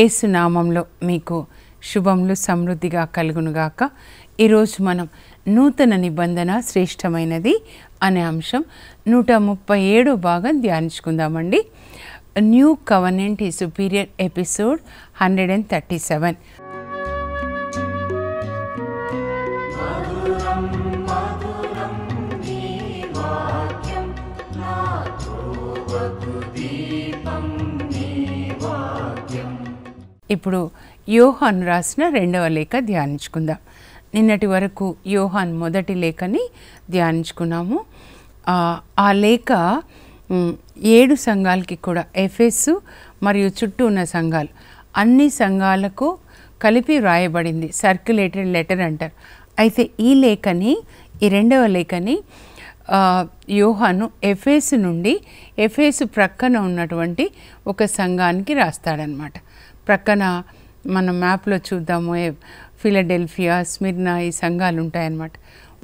ఏసునామంలో మీకు శుభములు సమృద్ధిగా కలుగునుగాక ఈరోజు మనం నూతన నిబంధన శ్రేష్టమైనది అనే అంశం నూట ముప్పై ఏడో భాగం ధ్యానించుకుందామండి న్యూ కవర్నెంట్ ఈ superior episode hundred and thirty seven ఇప్పుడు యోహాన్ రాసిన రెండవ లేఖ ధ్యానించుకుందాం నిన్నటి వరకు యోహాన్ మొదటి లేఖని ధ్యానించుకున్నాము ఆ లేఖ ఏడు సంఘాలకి కూడా ఎఫెస్ మరియు చుట్టూ ఉన్న సంఘాలు అన్ని సంఘాలకు కలిపి వ్రాయబడింది సర్క్యులేటెడ్ లెటర్ అంటారు అయితే ఈ లేఖని ఈ రెండవ లేఖని యోహాను ఎఫ్ఎస్ నుండి ఎఫ్ఏస్ ప్రక్కన ఉన్నటువంటి ఒక సంఘానికి రాస్తాడనమాట ప్రక్కన మనం మ్యాప్లో చూద్దాము ఫిలడెల్ఫియా స్మిర్నా ఈ సంఘాలు ఉంటాయన్నమాట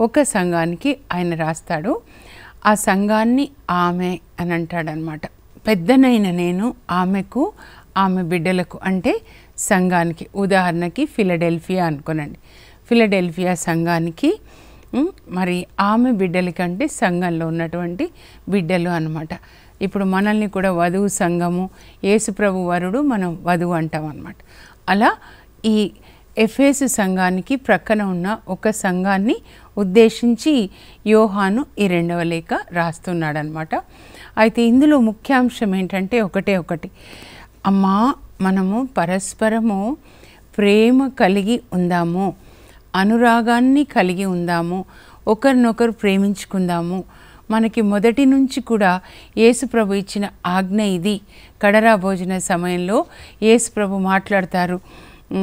ఒక సంఘానికి ఆయన రాస్తాడు ఆ సంఘాన్ని ఆమె అని అంటాడనమాట పెద్దనైన నేను ఆమెకు ఆమె బిడ్డలకు అంటే సంఘానికి ఉదాహరణకి ఫిలడెల్ఫియా అనుకోనండి ఫిలడెల్ఫియా సంఘానికి మరి ఆమె బిడ్డలకంటే సంఘంలో ఉన్నటువంటి బిడ్డలు అనమాట ఇప్పుడు మనల్ని కూడా వధువు సంఘము యేసుప్రభు వరుడు మనం వధువు అంటాం అన్నమాట అలా ఈ ఎఫ్ఏస్ సంఘానికి ప్రక్కన ఉన్న ఒక సంఘాన్ని ఉద్దేశించి యోహాను ఈ రెండవ లేఖ రాస్తున్నాడనమాట అయితే ఇందులో ముఖ్యాంశం ఏంటంటే ఒకటే ఒకటి అమ్మా మనము పరస్పరము ప్రేమ కలిగి ఉందాము అనురాగాన్ని కలిగి ఉందాము ఒకరినొకరు ప్రేమించుకుందాము మనకి మొదటి నుంచి కూడా యేసుప్రభు ఇచ్చిన ఆజ్ఞ ఇది కడరా భోజన సమయంలో యేసుప్రభు మాట్లాడతారు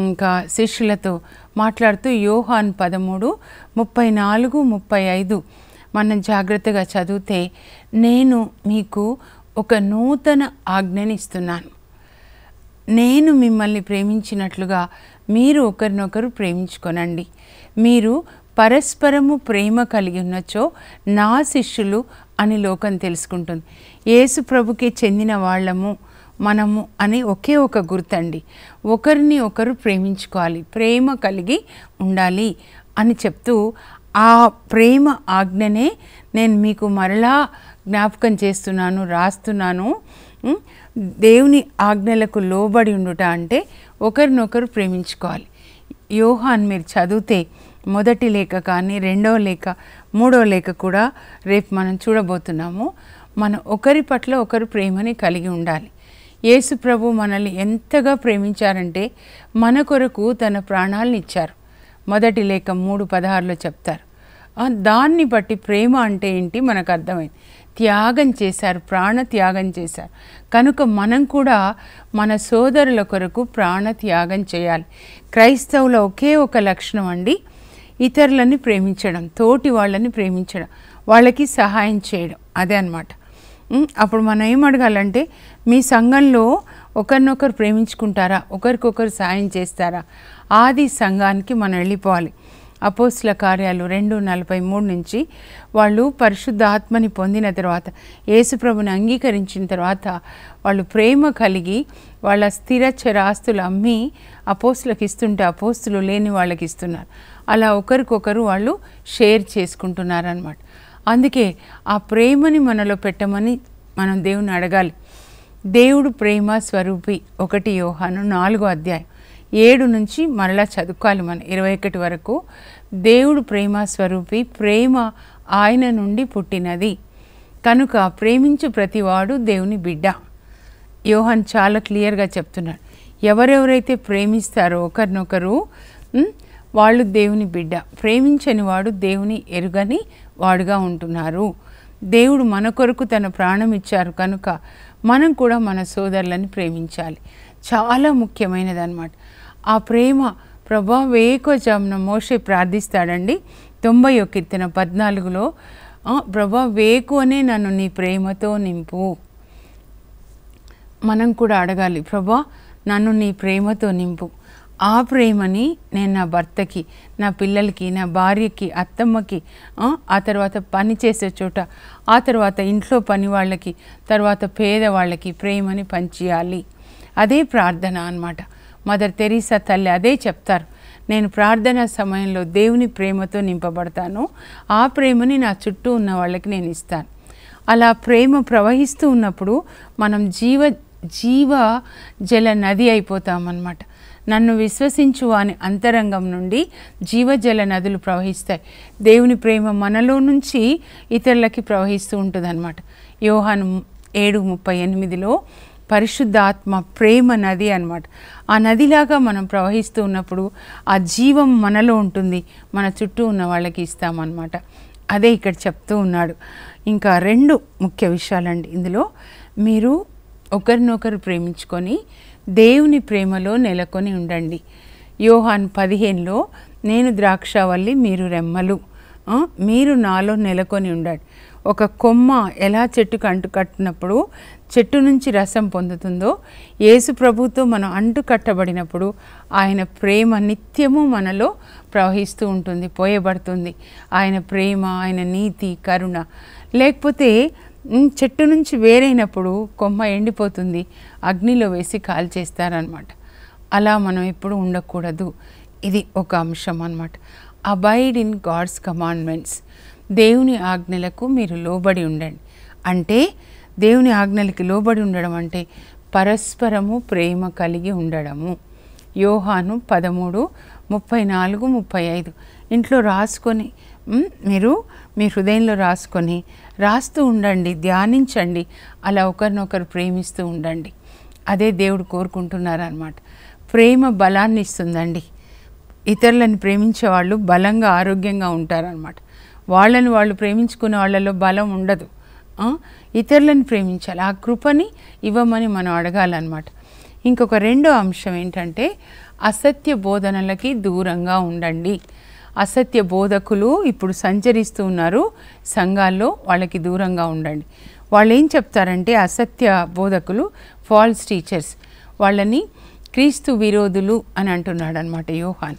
ఇంకా శిష్యులతో మాట్లాడుతూ యోహాన్ పదమూడు ముప్పై నాలుగు ముప్పై ఐదు మనం జాగ్రత్తగా చదివితే నేను మీకు ఒక నూతన ఆజ్ఞని ఇస్తున్నాను నేను మిమ్మల్ని ప్రేమించినట్లుగా మీరు ఒకరినొకరు ప్రేమించుకొనండి మీరు పరస్పరము ప్రేమ కలిగి ఉన్నచో నా శిష్యులు అని లోకం తెలుసుకుంటుంది యేసు ప్రభుకి చెందిన వాళ్ళము మనము అని ఒకే ఒక గుర్తండి ఒకరిని ఒకరు ప్రేమించుకోవాలి ప్రేమ కలిగి ఉండాలి అని చెప్తూ ఆ ప్రేమ ఆజ్ఞనే నేను మీకు మరలా జ్ఞాపకం చేస్తున్నాను రాస్తున్నాను దేవుని ఆజ్ఞలకు లోబడి ఉండుట అంటే ఒకరినొకరు ప్రేమించుకోవాలి యోహాన్ మీరు చదివితే మొదటి లేఖ కానీ రెండవ లేఖ మూడో లేఖ కూడా రేపు మనం చూడబోతున్నాము మనం ఒకరి పట్ల ఒకరు ప్రేమని కలిగి ఉండాలి యేసు ప్రభు మనల్ని ఎంతగా ప్రేమించారంటే మన కొరకు తన ప్రాణాలను ఇచ్చారు మొదటి లేఖ మూడు పదహారులో చెప్తారు దాన్ని బట్టి ప్రేమ అంటే ఏంటి మనకు అర్థమైంది త్యాగం చేశారు ప్రాణ త్యాగం చేశారు కనుక మనం కూడా మన సోదరుల కొరకు ప్రాణ త్యాగం చేయాలి క్రైస్తవుల ఒకే ఒక లక్షణం అండి ఇతరులని ప్రేమించడం తోటి వాళ్ళని ప్రేమించడం వాళ్ళకి సహాయం చేయడం అదే అనమాట అప్పుడు మనం ఏం అడగాలంటే మీ సంఘంలో ఒకరినొకరు ప్రేమించుకుంటారా ఒకరికొకరు సహాయం చేస్తారా ఆది సంఘానికి మనం వెళ్ళిపోవాలి అపోస్ల కార్యాలు రెండు నలభై మూడు నుంచి వాళ్ళు పరిశుద్ధ ఆత్మని పొందిన తర్వాత యేసుప్రభుని అంగీకరించిన తర్వాత వాళ్ళు ప్రేమ కలిగి వాళ్ళ స్థిర చరాస్తులు అమ్మి అపోస్తులకు ఇస్తుంటే అపోస్తులు లేని వాళ్ళకి ఇస్తున్నారు అలా ఒకరికొకరు వాళ్ళు షేర్ చేసుకుంటున్నారనమాట అందుకే ఆ ప్రేమని మనలో పెట్టమని మనం దేవుని అడగాలి దేవుడు ప్రేమ స్వరూపి ఒకటి యోహాను నాలుగో అధ్యాయం ఏడు నుంచి మరలా చదువుకోవాలి మనం ఇరవై ఒకటి వరకు దేవుడు ప్రేమ స్వరూపి ప్రేమ ఆయన నుండి పుట్టినది కనుక ప్రేమించు ప్రతివాడు దేవుని బిడ్డ యోహన్ చాలా క్లియర్గా చెప్తున్నాడు ఎవరెవరైతే ప్రేమిస్తారో ఒకరినొకరు వాళ్ళు దేవుని బిడ్డ ప్రేమించని వాడు దేవుని ఎరుగని వాడుగా ఉంటున్నారు దేవుడు మన కొరకు తన ప్రాణం ఇచ్చారు కనుక మనం కూడా మన సోదరులని ప్రేమించాలి చాలా ముఖ్యమైనది అనమాట ఆ ప్రేమ ప్రభా జామున మోషే ప్రార్థిస్తాడండి తొంభై కీర్తన పద్నాలుగులో ప్రభా వేకునే నన్ను నీ ప్రేమతో నింపు మనం కూడా అడగాలి ప్రభా నన్ను నీ ప్రేమతో నింపు ఆ ప్రేమని నేను నా భర్తకి నా పిల్లలకి నా భార్యకి అత్తమ్మకి ఆ తర్వాత పని చేసే చోట ఆ తర్వాత ఇంట్లో పని వాళ్ళకి తర్వాత పేదవాళ్ళకి ప్రేమని పంచేయాలి అదే ప్రార్థన అనమాట మదర్ తెరీసా తల్లి అదే చెప్తారు నేను ప్రార్థన సమయంలో దేవుని ప్రేమతో నింపబడతాను ఆ ప్రేమని నా చుట్టూ ఉన్న వాళ్ళకి నేను ఇస్తాను అలా ప్రేమ ప్రవహిస్తూ ఉన్నప్పుడు మనం జీవ జీవ జల నది అయిపోతామన్నమాట నన్ను విశ్వసించు అని అంతరంగం నుండి జీవజల నదులు ప్రవహిస్తాయి దేవుని ప్రేమ మనలో నుంచి ఇతరులకి ప్రవహిస్తూ ఉంటుంది అనమాట యోహాను ఏడు ముప్పై ఎనిమిదిలో పరిశుద్ధాత్మ ప్రేమ నది అనమాట ఆ నదిలాగా మనం ప్రవహిస్తూ ఉన్నప్పుడు ఆ జీవం మనలో ఉంటుంది మన చుట్టూ ఉన్న వాళ్ళకి ఇస్తామన్నమాట అదే ఇక్కడ చెప్తూ ఉన్నాడు ఇంకా రెండు ముఖ్య విషయాలండి ఇందులో మీరు ఒకరినొకరు ప్రేమించుకొని దేవుని ప్రేమలో నెలకొని ఉండండి యోహాన్ పదిహేనులో నేను ద్రాక్షవల్లి మీరు రెమ్మలు మీరు నాలో నెలకొని ఉండండి ఒక కొమ్మ ఎలా చెట్టుకు అంటు కట్టినప్పుడు చెట్టు నుంచి రసం పొందుతుందో యేసు ప్రభుతో మనం అంటు కట్టబడినప్పుడు ఆయన ప్రేమ నిత్యము మనలో ప్రవహిస్తూ ఉంటుంది పోయబడుతుంది ఆయన ప్రేమ ఆయన నీతి కరుణ లేకపోతే చెట్టు నుంచి వేరైనప్పుడు కొమ్మ ఎండిపోతుంది అగ్నిలో వేసి కాల్చేస్తారనమాట అలా మనం ఎప్పుడు ఉండకూడదు ఇది ఒక అంశం అనమాట అబైడ్ ఇన్ గాడ్స్ కమాండ్మెంట్స్ దేవుని ఆజ్ఞలకు మీరు లోబడి ఉండండి అంటే దేవుని ఆజ్ఞలకి లోబడి ఉండడం అంటే పరస్పరము ప్రేమ కలిగి ఉండడము యోహాను పదమూడు ముప్పై నాలుగు ముప్పై ఐదు ఇంట్లో రాసుకొని మీరు మీ హృదయంలో రాసుకొని రాస్తూ ఉండండి ధ్యానించండి అలా ఒకరినొకరు ప్రేమిస్తూ ఉండండి అదే దేవుడు కోరుకుంటున్నారనమాట ప్రేమ బలాన్ని ఇస్తుందండి ఇతరులను ప్రేమించే వాళ్ళు బలంగా ఆరోగ్యంగా ఉంటారనమాట వాళ్ళని వాళ్ళు ప్రేమించుకునే వాళ్ళలో బలం ఉండదు ఇతరులను ప్రేమించాలి ఆ కృపని ఇవ్వమని మనం అడగాలన్నమాట ఇంకొక రెండో అంశం ఏంటంటే అసత్య బోధనలకి దూరంగా ఉండండి అసత్య బోధకులు ఇప్పుడు సంచరిస్తూ ఉన్నారు సంఘాల్లో వాళ్ళకి దూరంగా ఉండండి వాళ్ళు ఏం చెప్తారంటే అసత్య బోధకులు ఫాల్స్ టీచర్స్ వాళ్ళని క్రీస్తు విరోధులు అని అంటున్నాడు అనమాట యోహాన్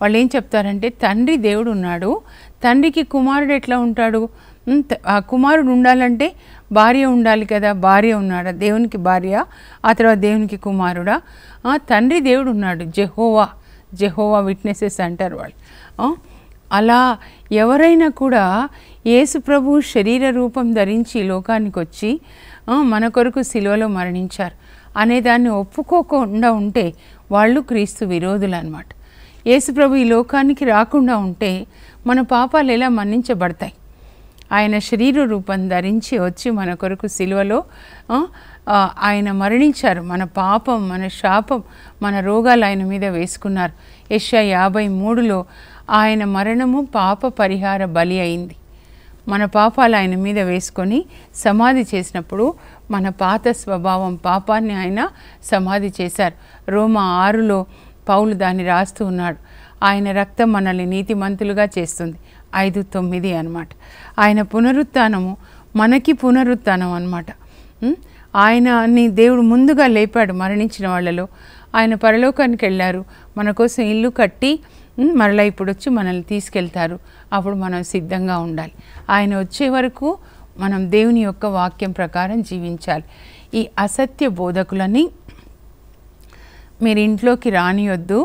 వాళ్ళు ఏం చెప్తారంటే తండ్రి దేవుడు ఉన్నాడు తండ్రికి కుమారుడు ఎట్లా ఉంటాడు ఆ కుమారుడు ఉండాలంటే భార్య ఉండాలి కదా భార్య ఉన్నాడా దేవునికి భార్య ఆ తర్వాత దేవునికి కుమారుడా తండ్రి దేవుడు ఉన్నాడు జెహోవా జెహోవా విట్నెసెస్ అంటారు వాళ్ళు అలా ఎవరైనా కూడా యేసు ప్రభు శరీర రూపం ధరించి లోకానికి వచ్చి మన కొరకు సిలువలో మరణించారు అనేదాన్ని ఒప్పుకోకుండా ఉంటే వాళ్ళు క్రీస్తు విరోధులు అనమాట ఏసుప్రభు ఈ లోకానికి రాకుండా ఉంటే మన పాపాలు ఎలా మన్నించబడతాయి ఆయన శరీర రూపం ధరించి వచ్చి మన కొరకు సిలువలో ఆయన మరణించారు మన పాపం మన శాపం మన రోగాలు ఆయన మీద వేసుకున్నారు యష్యా యాభై మూడులో ఆయన మరణము పాప పరిహార బలి అయింది మన పాపాలు ఆయన మీద వేసుకొని సమాధి చేసినప్పుడు మన పాత స్వభావం పాపాన్ని ఆయన సమాధి చేశారు రోమా ఆరులో పౌలు దాన్ని రాస్తూ ఉన్నాడు ఆయన రక్తం మనల్ని నీతిమంతులుగా చేస్తుంది ఐదు తొమ్మిది అనమాట ఆయన పునరుత్నము మనకి పునరుత్నం అనమాట ఆయనని దేవుడు ముందుగా లేపాడు మరణించిన వాళ్ళలో ఆయన పరలోకానికి వెళ్ళారు మన కోసం ఇల్లు కట్టి మరలా ఇప్పుడు వచ్చి మనల్ని తీసుకెళ్తారు అప్పుడు మనం సిద్ధంగా ఉండాలి ఆయన వచ్చే వరకు మనం దేవుని యొక్క వాక్యం ప్రకారం జీవించాలి ఈ అసత్య బోధకులని మీరు ఇంట్లోకి రానియొద్దు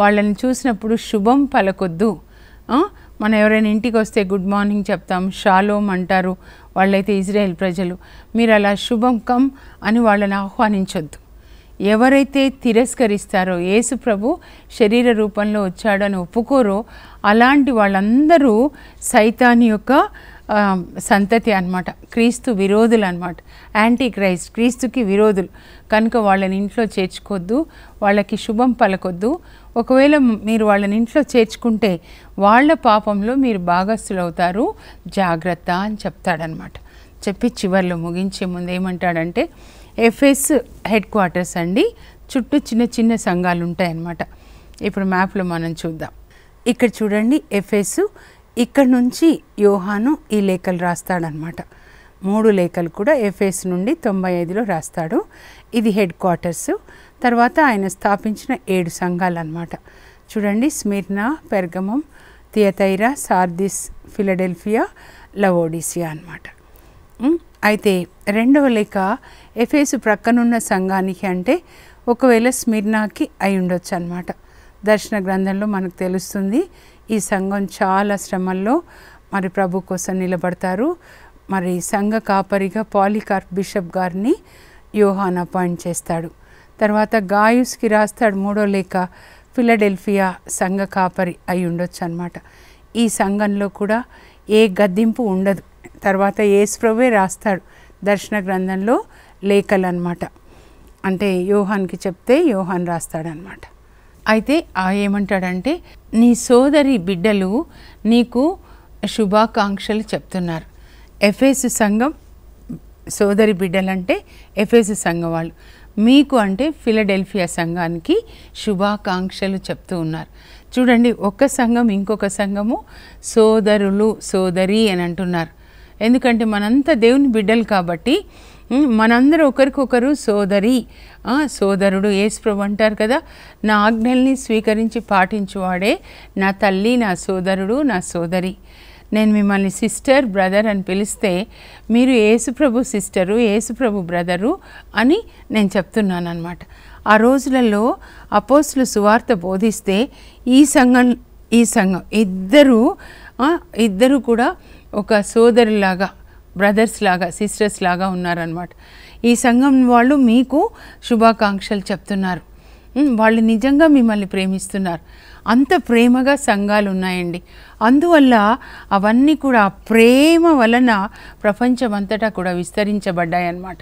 వాళ్ళని చూసినప్పుడు శుభం పలకొద్దు మనం ఎవరైనా ఇంటికి వస్తే గుడ్ మార్నింగ్ చెప్తాం షాలోమ్ అంటారు వాళ్ళైతే ఇజ్రాయెల్ ప్రజలు మీరు అలా శుభం కమ్ అని వాళ్ళని ఆహ్వానించొద్దు ఎవరైతే తిరస్కరిస్తారో యేసు ప్రభు శరీర రూపంలో వచ్చాడని ఒప్పుకోరో అలాంటి వాళ్ళందరూ సైతాన్ యొక్క సంతతి అనమాట క్రీస్తు విరోధులు అనమాట యాంటీ క్రైస్ట్ క్రీస్తుకి విరోధులు కనుక వాళ్ళని ఇంట్లో చేర్చుకోవద్దు వాళ్ళకి శుభం పలకొద్దు ఒకవేళ మీరు వాళ్ళని ఇంట్లో చేర్చుకుంటే వాళ్ళ పాపంలో మీరు భాగస్థులు అవుతారు జాగ్రత్త అని చెప్తాడనమాట చెప్పి చివరిలో ముగించే ముందు ఏమంటాడంటే ఎఫ్ఎస్ హెడ్ క్వార్టర్స్ అండి చుట్టూ చిన్న చిన్న సంఘాలు ఉంటాయన్నమాట ఇప్పుడు మ్యాప్లో మనం చూద్దాం ఇక్కడ చూడండి ఎఫ్ఎస్ ఇక్కడ నుంచి యోహాను ఈ లేఖలు రాస్తాడనమాట మూడు లేఖలు కూడా ఎఫ్ఎస్ నుండి తొంభై ఐదులో రాస్తాడు ఇది హెడ్ క్వార్టర్స్ తర్వాత ఆయన స్థాపించిన ఏడు సంఘాలు అనమాట చూడండి Smyrna Pergamum Thyatira Sardis Philadelphia Laodicea అనమాట అయితే రెండవ లేఖ ఎఫ్ఏస్ ప్రక్కనున్న సంఘానికి అంటే ఒకవేళ స్మిర్నాకి అయి ఉండొచ్చు అనమాట దర్శన గ్రంథంలో మనకు తెలుస్తుంది ఈ సంఘం చాలా శ్రమల్లో మరి ప్రభు కోసం నిలబడతారు మరి సంఘ కాపరిగా పాలికార్ప్ బిషప్ గారిని యోహాన్ అపాయింట్ చేస్తాడు తర్వాత గాయుస్కి రాస్తాడు మూడో లేఖ ఫిలడెల్ఫియా సంఘ కాపరి అయి ఉండొచ్చు అనమాట ఈ సంఘంలో కూడా ఏ గద్దింపు ఉండదు తర్వాత ఏసుప్రభే రాస్తాడు దర్శన గ్రంథంలో లేఖలు అనమాట అంటే యోహాన్కి చెప్తే యోహాన్ రాస్తాడనమాట అయితే ఆ ఏమంటాడంటే నీ సోదరి బిడ్డలు నీకు శుభాకాంక్షలు చెప్తున్నారు ఎఫ్ఎస్ సంఘం సోదరి బిడ్డలంటే ఎఫ్ఎస్ సంఘం వాళ్ళు మీకు అంటే ఫిలడెల్ఫియా సంఘానికి శుభాకాంక్షలు చెప్తూ ఉన్నారు చూడండి ఒక సంఘం ఇంకొక సంఘము సోదరులు సోదరి అని అంటున్నారు ఎందుకంటే మనంతా దేవుని బిడ్డలు కాబట్టి మనందరూ ఒకరికొకరు సోదరి సోదరుడు ఏసుప్రభు అంటారు కదా నా ఆజ్ఞల్ని స్వీకరించి పాటించువాడే నా తల్లి నా సోదరుడు నా సోదరి నేను మిమ్మల్ని సిస్టర్ బ్రదర్ అని పిలిస్తే మీరు ఏసుప్రభు సిస్టరు ఏసుప్రభు బ్రదరు అని నేను చెప్తున్నాను అనమాట ఆ రోజులలో అపోస్లు సువార్త బోధిస్తే ఈ సంఘం ఈ సంఘం ఇద్దరు ఇద్దరు కూడా ఒక సోదరులాగా బ్రదర్స్ లాగా సిస్టర్స్ లాగా ఉన్నారనమాట ఈ సంఘం వాళ్ళు మీకు శుభాకాంక్షలు చెప్తున్నారు వాళ్ళు నిజంగా మిమ్మల్ని ప్రేమిస్తున్నారు అంత ప్రేమగా సంఘాలు ఉన్నాయండి అందువల్ల అవన్నీ కూడా ప్రేమ వలన ప్రపంచమంతటా కూడా విస్తరించబడ్డాయి అన్నమాట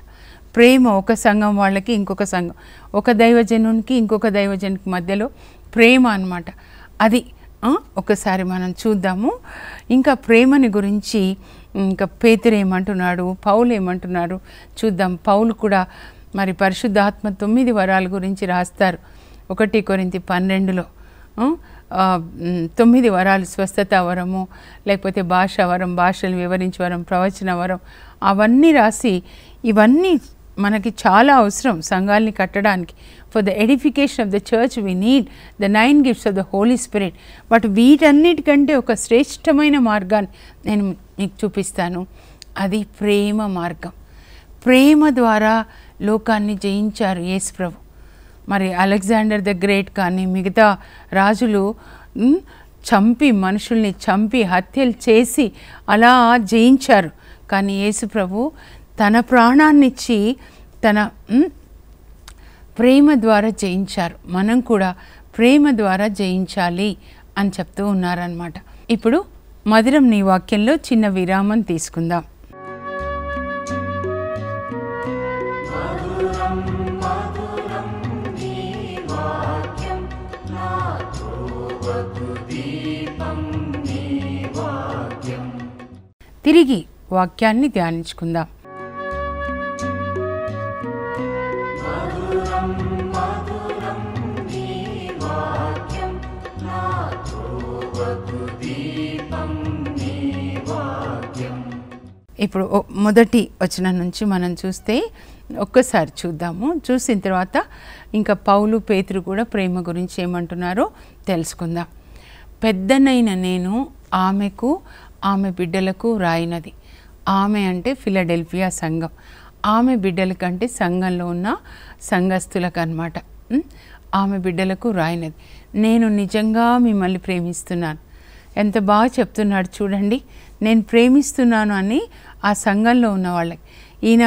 ప్రేమ ఒక సంఘం వాళ్ళకి ఇంకొక సంఘం ఒక దైవజనునికి ఇంకొక దైవజనుకి మధ్యలో ప్రేమ అనమాట అది ఒకసారి మనం చూద్దాము ఇంకా ప్రేమని గురించి ఇంకా పేతురు ఏమంటున్నాడు పౌలు ఏమంటున్నాడు చూద్దాం పౌలు కూడా మరి పరిశుద్ధాత్మ తొమ్మిది వరాల గురించి రాస్తారు ఒకటి కొరింతి పన్నెండులో తొమ్మిది వరాలు స్వస్థత వరము లేకపోతే భాష వరం భాషలు వివరించే వరం ప్రవచన వరం అవన్నీ రాసి ఇవన్నీ మనకి చాలా అవసరం సంఘాలని కట్టడానికి for the edification of the church we need the nine gifts of the holy spirit but వీటన్నిటికంటే ఒక శ్రేష్టమైన మార్గాన్ని నేను మీకు చూపిస్తాను అది ప్రేమ మార్గం ప్రేమ ద్వారా లోకాన్ని జయించారు యేసుప్రభు మరి అలెగ్జాండర్ ద గ్రేట్ కానీ మిగతా రాజులు చంపి మనుషుల్ని చంపి హత్యలు చేసి అలా జయించారు కానీ యేసుప్రభు తన ప్రాణాన్నిచ్చి తన ప్రేమ ద్వారా జయించారు మనం కూడా ప్రేమ ద్వారా జయించాలి అని చెప్తూ ఉన్నారనమాట ఇప్పుడు మధురం నీ వాక్యంలో చిన్న విరామం తీసుకుందాం తిరిగి వాక్యాన్ని ధ్యానించుకుందాం ఇప్పుడు మొదటి వచనం నుంచి మనం చూస్తే ఒక్కసారి చూద్దాము చూసిన తర్వాత ఇంకా పౌలు పేతురు కూడా ప్రేమ గురించి ఏమంటున్నారో తెలుసుకుందాం పెద్దనైన నేను ఆమెకు ఆమె బిడ్డలకు రాయినది ఆమె అంటే ఫిలడెల్ఫియా సంఘం ఆమె బిడ్డలకంటే సంఘంలో ఉన్న సంఘస్థులకు అనమాట ఆమె బిడ్డలకు రాయినది నేను నిజంగా మిమ్మల్ని ప్రేమిస్తున్నాను ఎంత బాగా చెప్తున్నాడు చూడండి నేను ప్రేమిస్తున్నాను అని ఆ సంఘంలో ఉన్న వాళ్ళకి ఈయన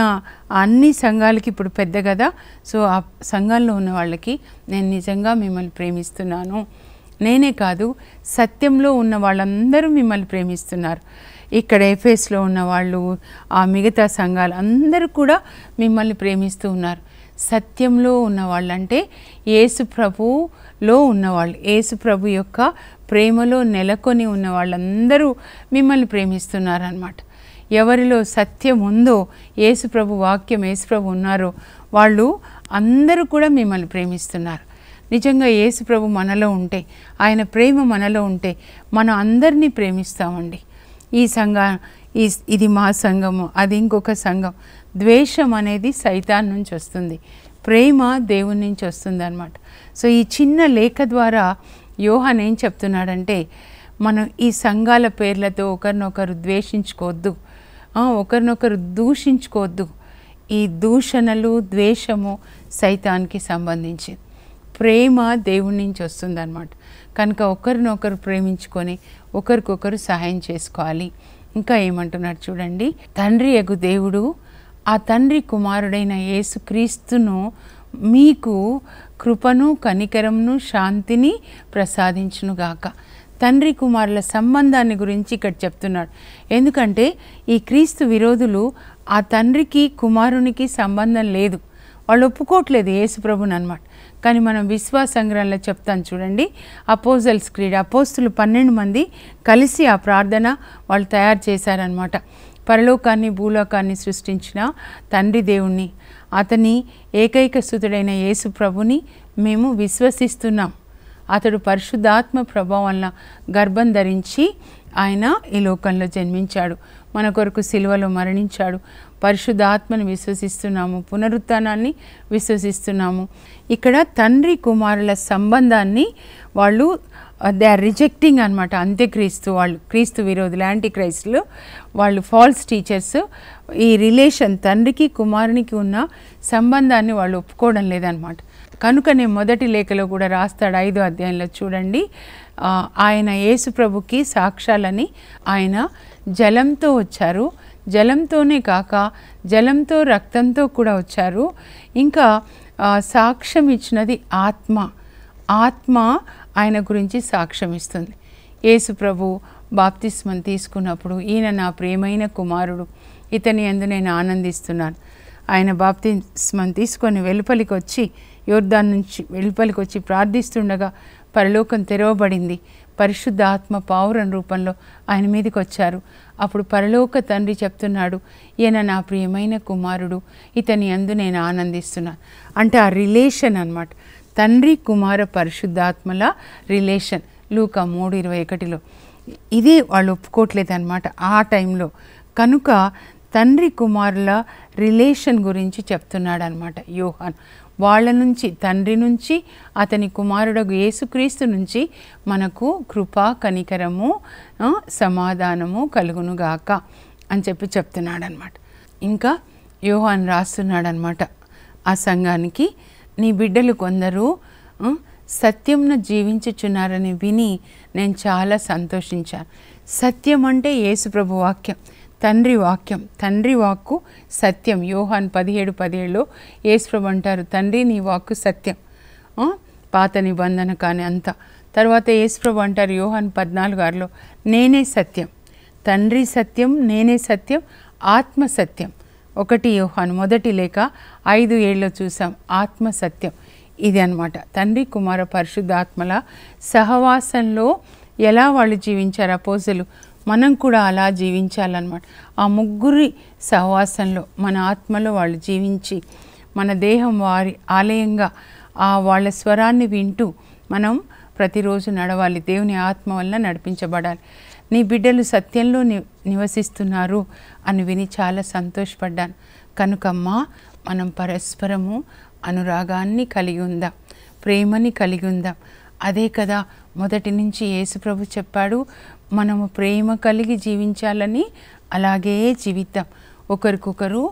అన్ని సంఘాలకి ఇప్పుడు పెద్ద కదా సో ఆ సంఘంలో ఉన్న వాళ్ళకి నేను నిజంగా మిమ్మల్ని ప్రేమిస్తున్నాను నేనే కాదు సత్యంలో ఉన్న వాళ్ళందరూ మిమ్మల్ని ప్రేమిస్తున్నారు ఇక్కడ ఎఫ్ఎస్లో ఉన్న వాళ్ళు ఆ మిగతా సంఘాలు అందరూ కూడా మిమ్మల్ని ప్రేమిస్తూ ఉన్నారు సత్యంలో ఉన్నవాళ్ళంటే యేసు ప్రభులో ఉన్నవాళ్ళు యేసు ప్రభు యొక్క ప్రేమలో నెలకొని ఉన్న వాళ్ళందరూ మిమ్మల్ని ప్రేమిస్తున్నారన్నమాట ఎవరిలో సత్యం ఉందో యేసుప్రభు వాక్యం యేసుప్రభు ఉన్నారో వాళ్ళు అందరూ కూడా మిమ్మల్ని ప్రేమిస్తున్నారు నిజంగా యేసుప్రభు మనలో ఉంటే ఆయన ప్రేమ మనలో ఉంటే మనం అందరినీ ప్రేమిస్తామండి ఈ సంఘ ఈ ఇది మా సంఘము అది ఇంకొక సంఘం ద్వేషం అనేది సైతాన్ నుంచి వస్తుంది ప్రేమ దేవుని నుంచి వస్తుంది అన్నమాట సో ఈ చిన్న లేఖ ద్వారా యోహన్ ఏం చెప్తున్నాడంటే మనం ఈ సంఘాల పేర్లతో ఒకరినొకరు ద్వేషించుకోవద్దు ఒకరినొకరు దూషించుకోవద్దు ఈ దూషణలు ద్వేషము సైతానికి సంబంధించింది ప్రేమ దేవుడి నుంచి వస్తుందన్నమాట కనుక ఒకరినొకరు ప్రేమించుకొని ఒకరికొకరు సహాయం చేసుకోవాలి ఇంకా ఏమంటున్నాడు చూడండి తండ్రి ఎగు దేవుడు ఆ తండ్రి కుమారుడైన యేసుక్రీస్తును మీకు కృపను కనికరంను శాంతిని ప్రసాదించునుగాక తండ్రి కుమారుల సంబంధాన్ని గురించి ఇక్కడ చెప్తున్నాడు ఎందుకంటే ఈ క్రీస్తు విరోధులు ఆ తండ్రికి కుమారునికి సంబంధం లేదు వాళ్ళు ఒప్పుకోవట్లేదు యేసుప్రభుని అనమాట కానీ మనం విశ్వాసంగ్రంలో చెప్తాను చూడండి అపోజల్స్ క్రీడ అపోస్తులు పన్నెండు మంది కలిసి ఆ ప్రార్థన వాళ్ళు తయారు చేశారనమాట పరలోకాన్ని భూలోకాన్ని సృష్టించిన తండ్రి దేవుణ్ణి అతని ఏకైక సుతుడైన యేసు ప్రభుని మేము విశ్వసిస్తున్నాం అతడు పరిశుద్ధాత్మ ప్రభావం వల్ల గర్భం ధరించి ఆయన ఈ లోకంలో జన్మించాడు మన కొరకు సిలువలో మరణించాడు పరిశుద్ధాత్మను విశ్వసిస్తున్నాము పునరుత్నాన్ని విశ్వసిస్తున్నాము ఇక్కడ తండ్రి కుమారుల సంబంధాన్ని వాళ్ళు దే uh, ఆర్ రిజెక్టింగ్ అనమాట అంత్యక్రీస్తు వాళ్ళు క్రీస్తు విరోధులు యాంటీ క్రైస్తులు వాళ్ళు ఫాల్స్ టీచర్స్ ఈ రిలేషన్ తండ్రికి కుమారునికి ఉన్న సంబంధాన్ని వాళ్ళు ఒప్పుకోవడం లేదనమాట కనుకనే మొదటి లేఖలో కూడా రాస్తాడు ఐదో అధ్యాయంలో చూడండి ఆయన యేసుప్రభుకి సాక్ష్యాలని ఆయన జలంతో వచ్చారు జలంతోనే కాక జలంతో రక్తంతో కూడా వచ్చారు ఇంకా సాక్ష్యం ఇచ్చినది ఆత్మ ఆత్మ ఆయన గురించి సాక్ష్యం ఇస్తుంది యేసు ప్రభు బాప్తిస్మం తీసుకున్నప్పుడు ఈయన నా ప్రేమైన కుమారుడు ఇతని అందు నేను ఆనందిస్తున్నాను ఆయన బాప్తిస్మం తీసుకొని వెలుపలికి వచ్చి యోర్ధాన్ నుంచి వెలుపలికి వచ్చి ప్రార్థిస్తుండగా పరలోకం తెరవబడింది పరిశుద్ధ ఆత్మ పావురం రూపంలో ఆయన మీదకి వచ్చారు అప్పుడు పరలోక తండ్రి చెప్తున్నాడు ఈయన నా ప్రియమైన కుమారుడు ఇతని అందు నేను ఆనందిస్తున్నాను అంటే ఆ రిలేషన్ అనమాట తండ్రి కుమార పరిశుద్ధాత్మల రిలేషన్ లూక మూడు ఇరవై ఒకటిలో ఇది వాళ్ళు ఒప్పుకోవట్లేదు అనమాట ఆ టైంలో కనుక తండ్రి కుమారుల రిలేషన్ గురించి చెప్తున్నాడు అనమాట యోహాన్ వాళ్ళ నుంచి తండ్రి నుంచి అతని కుమారుడు యేసుక్రీస్తు నుంచి మనకు కృప కనికరము సమాధానము కలుగునుగాక అని చెప్పి చెప్తున్నాడనమాట ఇంకా యోహాన్ రాస్తున్నాడనమాట ఆ సంఘానికి నీ బిడ్డలు కొందరు సత్యంను జీవించుచున్నారని విని నేను చాలా సంతోషించాను సత్యం అంటే యేసుప్రభు వాక్యం తండ్రి వాక్యం తండ్రి వాక్కు సత్యం యోహాన్ పదిహేడు పదిహేడులో యేసుప్రభు అంటారు తండ్రి నీ వాక్కు సత్యం పాత నిబంధన కానీ అంతా తర్వాత యేసుప్రభు అంటారు యోహాన్ పద్నాలుగు ఆరులో నేనే సత్యం తండ్రి సత్యం నేనే సత్యం ఆత్మ సత్యం ఒకటి యోహాను మొదటి లేక ఐదు ఏళ్ళు చూసాం ఆత్మ సత్యం ఇది అనమాట తండ్రి కుమార పరిశుద్ధాత్మల సహవాసంలో ఎలా వాళ్ళు జీవించారు అపోజలు మనం కూడా అలా జీవించాలన్నమాట ఆ ముగ్గురి సహవాసంలో మన ఆత్మలో వాళ్ళు జీవించి మన దేహం వారి ఆలయంగా ఆ వాళ్ళ స్వరాన్ని వింటూ మనం ప్రతిరోజు నడవాలి దేవుని ఆత్మ వల్ల నడిపించబడాలి నీ బిడ్డలు సత్యంలో నివసిస్తున్నారు అని విని చాలా సంతోషపడ్డాను కనుకమ్మా మనం పరస్పరము అనురాగాన్ని కలిగి ఉందాం ప్రేమని కలిగి ఉందాం అదే కదా మొదటి నుంచి యేసుప్రభు చెప్పాడు మనము ప్రేమ కలిగి జీవించాలని అలాగే జీవితం ఒకరికొకరు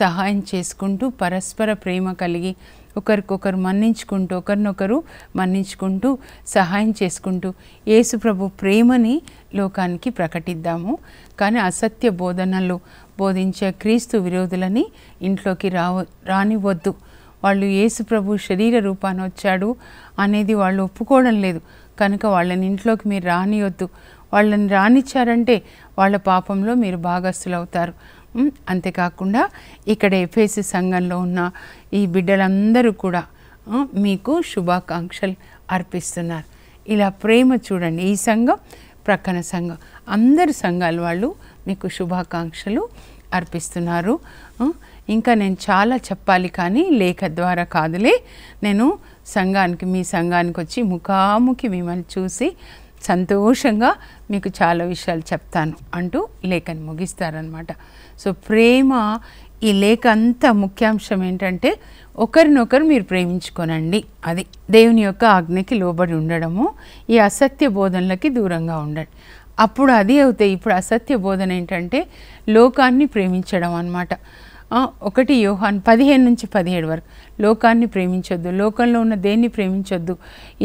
సహాయం చేసుకుంటూ పరస్పర ప్రేమ కలిగి ఒకరికొకరు మన్నించుకుంటూ ఒకరినొకరు మన్నించుకుంటూ సహాయం చేసుకుంటూ యేసుప్రభు ప్రేమని లోకానికి ప్రకటిద్దాము కానీ అసత్య బోధనలు బోధించే క్రీస్తు విరోధులని ఇంట్లోకి రావ రానివద్దు వాళ్ళు యేసుప్రభు శరీర రూపాన్ని వచ్చాడు అనేది వాళ్ళు ఒప్పుకోవడం లేదు కనుక వాళ్ళని ఇంట్లోకి మీరు రానివద్దు వాళ్ళని రానిచ్చారంటే వాళ్ళ పాపంలో మీరు భాగస్థులవుతారు అంతేకాకుండా ఇక్కడ ఎఫ్ఎస్సి సంఘంలో ఉన్న ఈ బిడ్డలందరూ కూడా మీకు శుభాకాంక్షలు అర్పిస్తున్నారు ఇలా ప్రేమ చూడండి ఈ సంఘం ప్రక్కన సంఘం అందరు సంఘాల వాళ్ళు మీకు శుభాకాంక్షలు అర్పిస్తున్నారు ఇంకా నేను చాలా చెప్పాలి కానీ లేఖ ద్వారా కాదులే నేను సంఘానికి మీ సంఘానికి వచ్చి ముఖాముఖి మిమ్మల్ని చూసి సంతోషంగా మీకు చాలా విషయాలు చెప్తాను అంటూ లేఖని ముగిస్తారనమాట సో ప్రేమ ఈ లేఖ అంతా ముఖ్యాంశం ఏంటంటే ఒకరినొకరు మీరు ప్రేమించుకోనండి అది దేవుని యొక్క ఆజ్ఞకి లోబడి ఉండడము ఈ అసత్య బోధనలకి దూరంగా ఉండండి అప్పుడు అది అవుతాయి ఇప్పుడు అసత్య బోధన ఏంటంటే లోకాన్ని ప్రేమించడం అనమాట ఒకటి యోహాన్ పదిహేను నుంచి పదిహేడు వరకు లోకాన్ని ప్రేమించొద్దు లోకంలో ఉన్న దేన్ని ప్రేమించొద్దు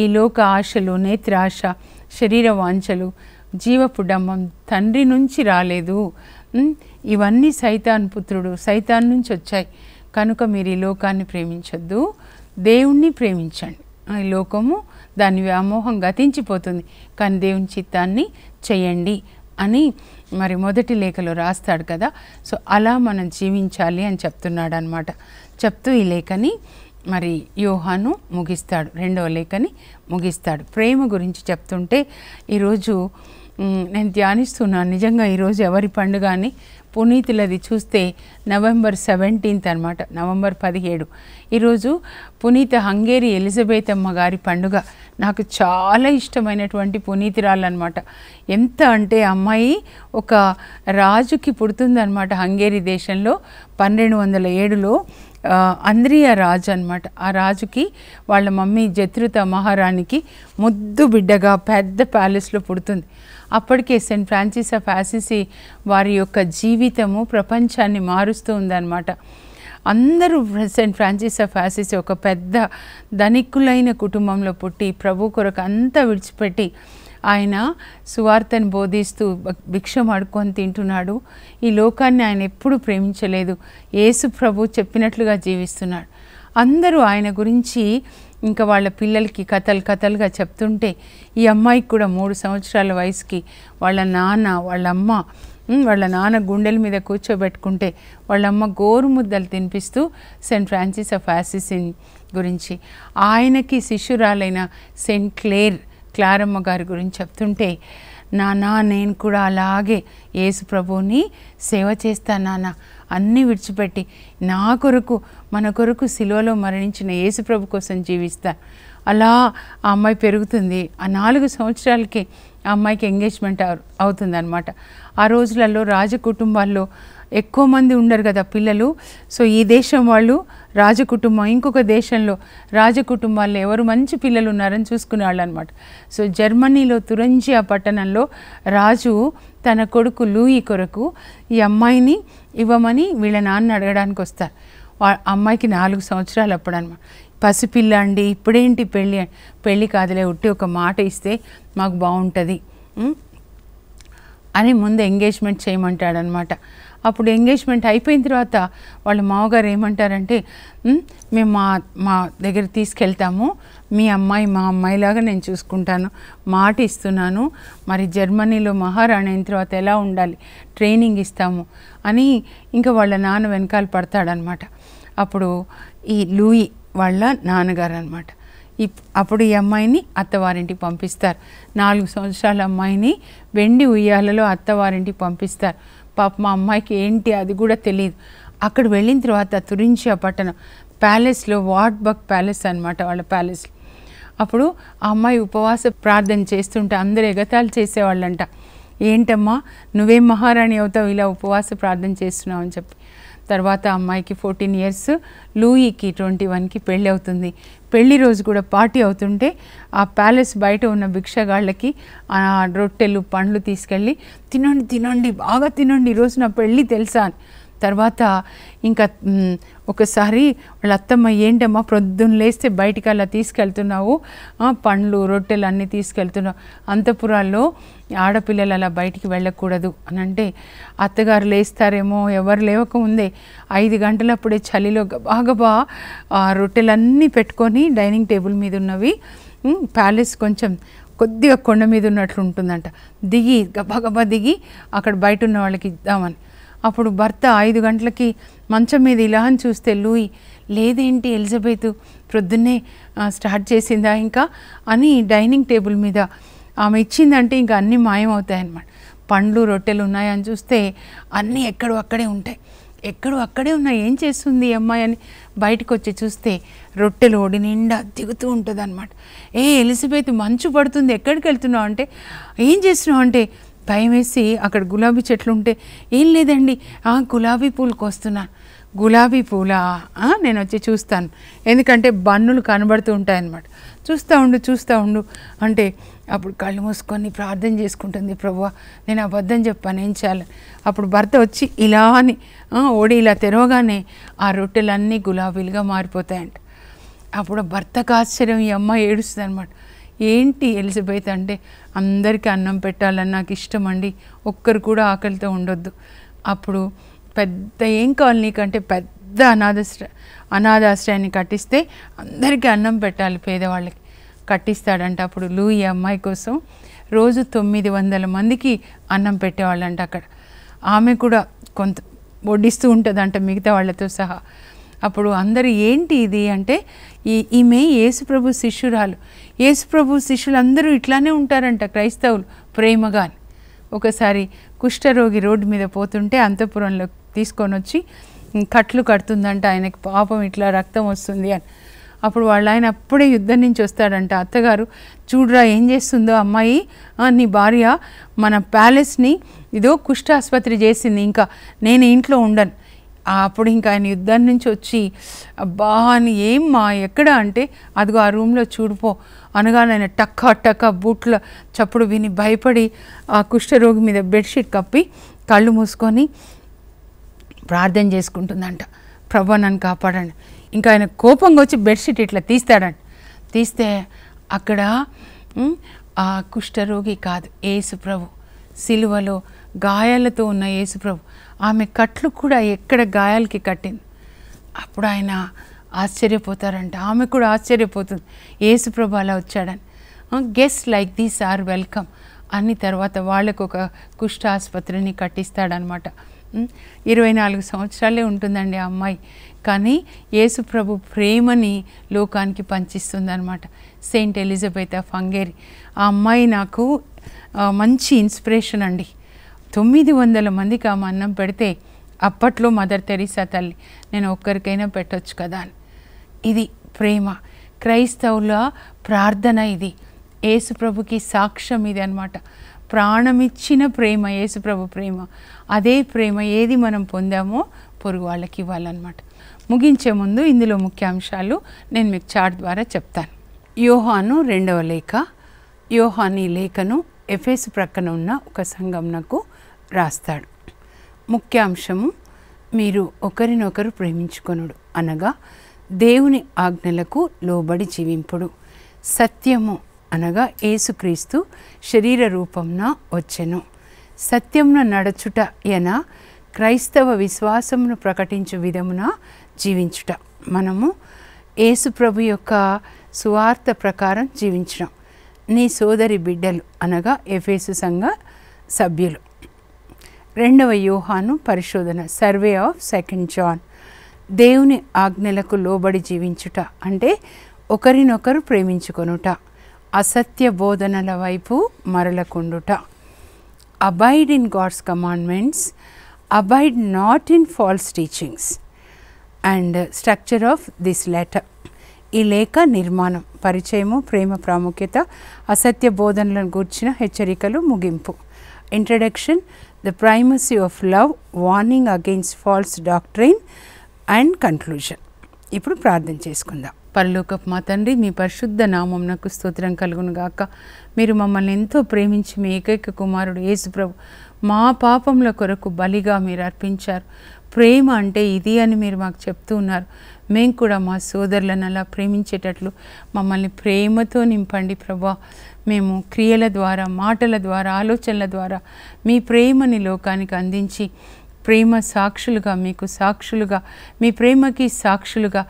ఈ లోక ఆశలు నేత్రాశ శరీర వాంఛలు జీవపు డమ్మం తండ్రి నుంచి రాలేదు ఇవన్నీ సైతాన్ పుత్రుడు సైతాన్ నుంచి వచ్చాయి కనుక మీరు ఈ లోకాన్ని ప్రేమించొద్దు దేవుణ్ణి ప్రేమించండి ఈ లోకము దాని వ్యామోహం గతించిపోతుంది కానీ దేవుని చిత్తాన్ని చేయండి అని మరి మొదటి లేఖలో రాస్తాడు కదా సో అలా మనం జీవించాలి అని చెప్తున్నాడు అనమాట చెప్తూ ఈ లేఖని మరి యోహాను ముగిస్తాడు రెండవ లేఖని ముగిస్తాడు ప్రేమ గురించి చెప్తుంటే ఈరోజు నేను ధ్యానిస్తున్నాను నిజంగా ఈరోజు ఎవరి పండుగ అని పునీతులది చూస్తే నవంబర్ సెవెంటీన్త్ అనమాట నవంబర్ పదిహేడు ఈరోజు పునీత హంగేరి ఎలిజబెత్ అమ్మ గారి పండుగ నాకు చాలా ఇష్టమైనటువంటి పునీతిరాలు అనమాట ఎంత అంటే అమ్మాయి ఒక రాజుకి పుడుతుందనమాట హంగేరి దేశంలో పన్నెండు వందల ఏడులో అంద్రియ రాజు అనమాట ఆ రాజుకి వాళ్ళ మమ్మీ జత్రుత మహారాణికి ముద్దు బిడ్డగా పెద్ద ప్యాలెస్లో పుడుతుంది అప్పటికే సెయింట్ ఫ్రాన్సిస్ ఆఫ్ ఆసిసి వారి యొక్క జీవితము ప్రపంచాన్ని మారుస్తూ ఉందన్నమాట అందరూ సెయింట్ ఫ్రాన్సిస్ ఆఫ్ ఆసిసి ఒక పెద్ద ధనికులైన కుటుంబంలో పుట్టి ప్రభు కొరకు అంతా విడిచిపెట్టి ఆయన సువార్తను బోధిస్తూ భిక్షం అడుకొని తింటున్నాడు ఈ లోకాన్ని ఆయన ఎప్పుడు ప్రేమించలేదు యేసు ప్రభు చెప్పినట్లుగా జీవిస్తున్నాడు అందరూ ఆయన గురించి ఇంకా వాళ్ళ పిల్లలకి కథలు కథలుగా చెప్తుంటే ఈ అమ్మాయికి కూడా మూడు సంవత్సరాల వయసుకి వాళ్ళ నాన్న వాళ్ళమ్మ వాళ్ళ నాన్న గుండెల మీద కూర్చోబెట్టుకుంటే వాళ్ళమ్మ గోరుముద్దలు తినిపిస్తూ సెయింట్ ఫ్రాన్సిస్ ఆఫ్ ఆసిసిన్ గురించి ఆయనకి శిష్యురాలైన సెయింట్ క్లేర్ క్లారమ్మ గారి గురించి చెప్తుంటే నానా నేను కూడా అలాగే యేసు ప్రభువుని సేవ చేస్తాను నాన్న అన్నీ విడిచిపెట్టి నా కొరకు మన కొరకు సిలువలో మరణించిన యేసుప్రభు కోసం జీవిస్తా అలా ఆ అమ్మాయి పెరుగుతుంది ఆ నాలుగు సంవత్సరాలకి ఆ అమ్మాయికి ఎంగేజ్మెంట్ అనమాట ఆ రోజులలో రాజకుటుంబాల్లో ఎక్కువ మంది ఉండరు కదా పిల్లలు సో ఈ దేశం వాళ్ళు రాజకుటుంబం ఇంకొక దేశంలో రాజకుటుంబాల్లో ఎవరు మంచి పిల్లలు ఉన్నారని చూసుకునే వాళ్ళు అనమాట సో జర్మనీలో తురంజియా పట్టణంలో రాజు తన కొడుకు లూయి కొరకు ఈ అమ్మాయిని ఇవ్వమని వీళ్ళ నాన్న అడగడానికి వస్తారు అమ్మాయికి నాలుగు సంవత్సరాలు అప్పుడు అనమాట పసిపిల్ల అండి ఇప్పుడేంటి పెళ్ళి పెళ్ళి కాదులే ఉట్టి ఒక మాట ఇస్తే మాకు బాగుంటుంది అని ముందు ఎంగేజ్మెంట్ చేయమంటాడనమాట అప్పుడు ఎంగేజ్మెంట్ అయిపోయిన తర్వాత వాళ్ళ మామగారు ఏమంటారంటే మేము మా మా దగ్గర తీసుకెళ్తాము మీ అమ్మాయి మా అమ్మాయిలాగా నేను చూసుకుంటాను మాట ఇస్తున్నాను మరి జర్మనీలో మహారాణి అయిన తర్వాత ఎలా ఉండాలి ట్రైనింగ్ ఇస్తాము అని ఇంకా వాళ్ళ నాన్న వెనకాల పడతాడనమాట అప్పుడు ఈ లూయి వాళ్ళ నాన్నగారు అనమాట అప్పుడు ఈ అమ్మాయిని అత్తవారింటికి పంపిస్తారు నాలుగు సంవత్సరాల అమ్మాయిని వెండి ఉయ్యాలలో అత్తవారింటికి పంపిస్తారు పాప మా అమ్మాయికి ఏంటి అది కూడా తెలియదు అక్కడ వెళ్ళిన తర్వాత ఆ పట్టణం ప్యాలెస్లో వాట్బక్ ప్యాలెస్ అనమాట వాళ్ళ ప్యాలెస్ అప్పుడు ఆ అమ్మాయి ఉపవాస ప్రార్థన చేస్తుంటే అందరూ ఎగతాలు చేసేవాళ్ళంట ఏంటమ్మా నువ్వేం మహారాణి అవుతావు ఇలా ఉపవాస ప్రార్థన చేస్తున్నావు అని చెప్పి తర్వాత అమ్మాయికి ఫోర్టీన్ ఇయర్స్ లూయికి ట్వంటీ వన్కి పెళ్ళి అవుతుంది పెళ్లి రోజు కూడా పార్టీ అవుతుంటే ఆ ప్యాలెస్ బయట ఉన్న భిక్షగాళ్ళకి రొట్టెలు పండ్లు తీసుకెళ్ళి తినండి తినండి బాగా తినండి ఈరోజు నా పెళ్ళి తెలుసా అని తర్వాత ఇంకా ఒకసారి వాళ్ళ అత్తమ్మ ఏంటమ్మా ప్రొద్దున లేస్తే బయటికి అలా తీసుకెళ్తున్నావు పండ్లు రొట్టెలు అన్నీ తీసుకెళ్తున్నావు అంతపురాల్లో ఆడపిల్లలు అలా బయటికి వెళ్ళకూడదు అని అంటే అత్తగారు లేస్తారేమో ఎవరు లేవకముందే ఐదు గంటలప్పుడే చలిలో బాగబా ఆ రొట్టెలన్నీ పెట్టుకొని డైనింగ్ టేబుల్ మీద ఉన్నవి ప్యాలెస్ కొంచెం కొద్దిగా కొండ మీద ఉన్నట్లు ఉంటుందంట దిగి గబా గబా దిగి అక్కడ బయట ఉన్న వాళ్ళకి ఇద్దామని అప్పుడు భర్త ఐదు గంటలకి మంచం మీద ఇలాహన్ చూస్తే లూయి లేదేంటి ఎలిజబెత్ ప్రొద్దున్నే స్టార్ట్ చేసిందా ఇంకా అని డైనింగ్ టేబుల్ మీద ఆమె ఇచ్చిందంటే ఇంకా అన్నీ మాయమవుతాయన్నమాట పండ్లు రొట్టెలు ఉన్నాయని చూస్తే అన్నీ ఎక్కడో అక్కడే ఉంటాయి ఎక్కడో అక్కడే ఉన్నా ఏం చేస్తుంది అమ్మాయి అని బయటకు వచ్చి చూస్తే రొట్టెలు ఓడి నిండా దిగుతూ ఉంటుంది అనమాట ఏ ఎలిజబెత్ మంచు పడుతుంది ఎక్కడికి వెళ్తున్నావు అంటే ఏం చేస్తున్నావు అంటే భయం వేసి అక్కడ గులాబీ చెట్లు ఉంటే ఏం లేదండి గులాబీ పూలకు వస్తున్నా గులాబీ పూల నేను వచ్చి చూస్తాను ఎందుకంటే బన్నులు కనబడుతూ ఉంటాయన్నమాట చూస్తూ ఉండు చూస్తూ ఉండు అంటే అప్పుడు కళ్ళు మూసుకొని ప్రార్థన చేసుకుంటుంది ప్రభు నేను అబద్ధం చెప్పాను ఏం చేయాలి అప్పుడు భర్త వచ్చి ఇలా అని ఓడి ఇలా తెరవగానే ఆ రొట్టెలన్నీ గులాబీలుగా మారిపోతాయంట అప్పుడు భర్తకు ఆశ్చర్యం ఈ అమ్మ ఏడుస్తుంది అనమాట ఏంటి ఎలిజబెత్ అంటే అందరికీ అన్నం పెట్టాలని నాకు ఇష్టం అండి ఒక్కరు కూడా ఆకలితో ఉండొద్దు అప్పుడు పెద్ద ఏం కావాలి నీకంటే పెద్ద అనాథశ్ర అనాథాశ్రయాన్ని కట్టిస్తే అందరికీ అన్నం పెట్టాలి పేదవాళ్ళకి కట్టిస్తాడంట అప్పుడు లూయి అమ్మాయి కోసం రోజు తొమ్మిది వందల మందికి అన్నం పెట్టేవాళ్ళంట అక్కడ ఆమె కూడా కొంత వడ్డిస్తూ ఉంటుందంట మిగతా వాళ్ళతో సహా అప్పుడు అందరూ ఏంటి ఇది అంటే ఈ ఈమె యేసుప్రభు శిష్యురాలు యేసుప్రభు శిష్యులందరూ ఇట్లానే ఉంటారంట క్రైస్తవులు ప్రేమగా ఒకసారి కుష్ఠరోగి రోడ్డు మీద పోతుంటే అంతఃపురంలో తీసుకొని వచ్చి కట్లు కడుతుందంట ఆయనకి పాపం ఇట్లా రక్తం వస్తుంది అని అప్పుడు వాళ్ళు ఆయన అప్పుడే యుద్ధం నుంచి వస్తాడంట అత్తగారు చూడరా ఏం చేస్తుందో అమ్మాయి నీ భార్య మన ప్యాలెస్ని ఇదో కుష్ఠ ఆసుపత్రి చేసింది ఇంకా నేను ఇంట్లో ఉండను అప్పుడు ఇంకా ఆయన యుద్ధం నుంచి వచ్చి అబ్బా అని ఏం మా ఎక్కడ అంటే అదిగో ఆ రూమ్లో చూడిపో అనగానే టక్క టక్క బూట్ల చప్పుడు విని భయపడి ఆ కుష్ఠరోగి మీద బెడ్షీట్ కప్పి కళ్ళు మూసుకొని ప్రార్థన చేసుకుంటుందంట ప్రభా నన్ను కాపాడండి ఇంకా ఆయన కోపంగా వచ్చి బెడ్షీట్ ఇట్లా తీస్తాడండి తీస్తే అక్కడ ఆ కుష్ఠరోగి కాదు ఏసుప్రభు ప్రభు సిలువలో గాయాలతో ఉన్న యేసుప్రభు ఆమె కట్లు కూడా ఎక్కడ గాయాలకి కట్టింది అప్పుడు ఆయన ఆశ్చర్యపోతారంట ఆమె కూడా ఆశ్చర్యపోతుంది ఏసుప్రభు అలా వచ్చాడని guest like these are welcome అని తర్వాత వాళ్ళకు ఒక కుష్ఠ ఆసుపత్రిని కట్టిస్తాడనమాట ఇరవై నాలుగు సంవత్సరాలే ఉంటుందండి ఆ అమ్మాయి కానీ యేసుప్రభు ప్రేమని లోకానికి పంచిస్తుందనమాట సెయింట్ ఎలిజబెత్ ఆఫ్ హంగేరి ఆ అమ్మాయి నాకు మంచి ఇన్స్పిరేషన్ అండి తొమ్మిది వందల మందికి ఆమె అన్నం పెడితే అప్పట్లో మదర్ తెరీసా తల్లి నేను ఒక్కరికైనా పెట్టొచ్చు కదా అని ఇది ప్రేమ క్రైస్తవుల ప్రార్థన ఇది యేసుప్రభుకి సాక్ష్యం ఇది అనమాట ప్రాణమిచ్చిన ప్రేమ యేసుప్రభు ప్రేమ అదే ప్రేమ ఏది మనం పొందామో పొరుగు వాళ్ళకి ఇవ్వాలన్నమాట ముగించే ముందు ఇందులో ముఖ్యాంశాలు నేను మీకు చాట్ ద్వారా చెప్తాను యోహాను రెండవ లేఖ యోహాని లేఖను ఎఫెస్ ప్రక్కన ఉన్న ఒక సంఘంనకు రాస్తాడు ముఖ్యాంశము మీరు ఒకరినొకరు ప్రేమించుకొనుడు అనగా దేవుని ఆజ్ఞలకు లోబడి జీవింపుడు సత్యము అనగా ఏసుక్రీస్తు శరీర రూపంన వచ్చెను సత్యమున నడచుట ఎన క్రైస్తవ విశ్వాసమును ప్రకటించు విధమున జీవించుట మనము ఏసు ప్రభు యొక్క సువార్త ప్రకారం జీవించడం నీ సోదరి బిడ్డలు అనగా ఎఫేసు సంఘ సభ్యులు రెండవ వ్యూహాను పరిశోధన సర్వే ఆఫ్ సెకండ్ జాన్ దేవుని ఆజ్ఞలకు లోబడి జీవించుట అంటే ఒకరినొకరు ప్రేమించుకొనుట అసత్య బోధనల వైపు మరలకుండుట abide in God's commandments abide not in false teachings and structure of this letter ఈ లేఖ నిర్మాణం పరిచయము ప్రేమ ప్రాముఖ్యత అసత్య బోధనలను గూర్చిన హెచ్చరికలు ముగింపు introduction the primacy of love warning against false doctrine and conclusion ఇప్పుడు ప్రార్థన చేసుకుందాం పరలోకపు మా తండ్రి మీ పరిశుద్ధ నామం నాకు స్తోత్రం కలుగును గాక మీరు మమ్మల్ని ఎంతో ప్రేమించి మీ ఏకైక కుమారుడు యేసుప్రభు మా పాపముల కొరకు బలిగా మీరు అర్పించారు ప్రేమ అంటే ఇది అని మీరు మాకు చెప్తూ ఉన్నారు మేము కూడా మా సోదరులను అలా ప్రేమించేటట్లు మమ్మల్ని ప్రేమతో నింపండి ప్రభా మేము క్రియల ద్వారా మాటల ద్వారా ఆలోచనల ద్వారా మీ ప్రేమని లోకానికి అందించి ప్రేమ సాక్షులుగా మీకు సాక్షులుగా మీ ప్రేమకి సాక్షులుగా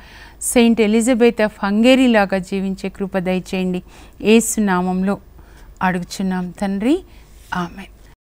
సెయింట్ ఎలిజబెత్ ఆఫ్ హంగేరీలాగా జీవించే కృప దయచేయండి ఏసునామంలో అడుగుచున్నాం తండ్రి ఆమె